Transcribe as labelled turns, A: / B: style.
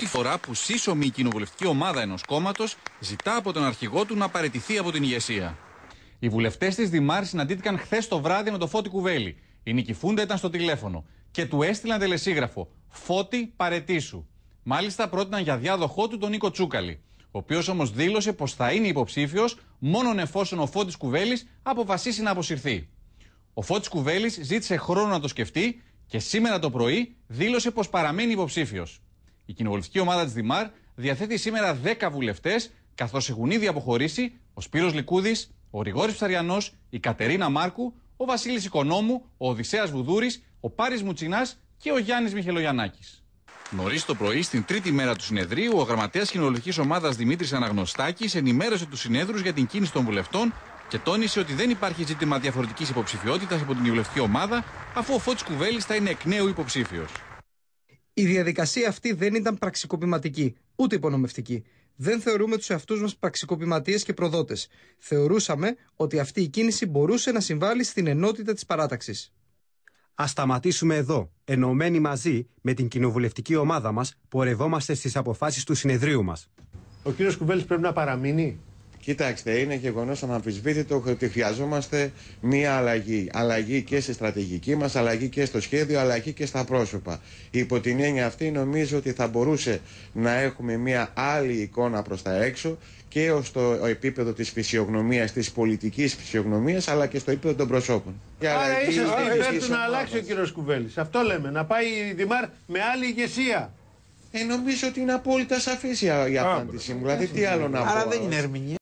A: πρώτη φορά που σύσσωμη η κοινοβουλευτική ομάδα ενός κόμματος ζητά από τον αρχηγό του να παραιτηθεί από την ηγεσία. Οι βουλευτές της Δημάρης συναντήθηκαν χθες το βράδυ με το φώτη Κουβέλη. Η Νικηφούντα ήταν στο τηλέφωνο και του έστειλαν τελεσίγραφο. Φώτη παρετήσου. Μάλιστα πρότειναν για διάδοχό του τον Νίκο Τσούκαλη, ο οποίος όμως δήλωσε πως θα είναι υποψήφιος μόνον εφόσον ο Φώτης Κουβέλης αποφασίσει να αποσυρθεί. Ο Φώτης Κουβέλης ζήτησε χρόνο να το σκεφτεί και σήμερα το πρωί δήλωσε πως παραμένει υποψήφιος. Η κοινοβουλευτική ομάδα της Δημάρ διαθέτει σήμερα 10 βουλευτές, καθώς έχουν ήδη αποχωρήσει ο Σπύρος Λικούδης, ο Ριγόρη Ψαριανός, η Κατερίνα Μάρκου, ο Βασίλης Οικονόμου, ο Οδυσσέας Βουδούρης, ο Πάρης Μουτσινάς και ο Γιάννης Μιχελογιανάκη. Νωρίς το πρωί, στην τρίτη μέρα του συνεδρίου, ο γραμματέας κοινοβουλευτικής ομάδας Δημήτρης Αναγνωστάκης ενημέρωσε τους συνέδρους για την κίνηση των βουλευτών και τόνισε ότι δεν υπάρχει ζήτημα διαφορετικής υποψηφιότητας από την κοινοβουλευτική ομάδα, αφού ο Φώτης Κουβέλης θα είναι εκ νέου υποψήφιος. Η διαδικασία αυτή δεν ήταν πραξικοπηματική, ούτε υπονομευτική. Δεν θεωρούμε τους εαυτούς μας πραξικοπηματίες και προδότες. Θεωρούσαμε ότι αυτή η κίνηση μπορούσε να συμβάλλει στην ενότητα της παράταξης. Ας σταματήσουμε εδώ. Ενωμένοι μαζί με την κοινοβουλευτική ομάδα μας, πορευόμαστε
B: στις αποφάσεις του συνεδρίου μας. Ο κύριος Κουβέλης πρέπει να παραμείνει. Κοιτάξτε, είναι γεγονός αναμφισβήτητο ότι χρειαζόμαστε μία αλλαγή. Αλλαγή και στη στρατηγική μας, αλλαγή και στο σχέδιο, αλλαγή και στα πρόσωπα. Υπό την έννοια αυτή, νομίζω ότι θα μπορούσε να έχουμε μία άλλη εικόνα προς τα έξω και στο επίπεδο της φυσιογνωμίας, της πολιτικής φυσιογνωμίας, αλλά και στο επίπεδο των προσώπων. Άρα ίσω υπέρ του να αλλάξει ο κύριος Κουβέλης. Αυτό λέμε. Να πάει η Δημάρ με άλλη ηγεσία. Ε, νομίζω ότι είναι απόλυτα σαφής η απάντησή μου. Δηλαδή, τι άλλο να πω. Άρα δεν είναι ερμηνεία.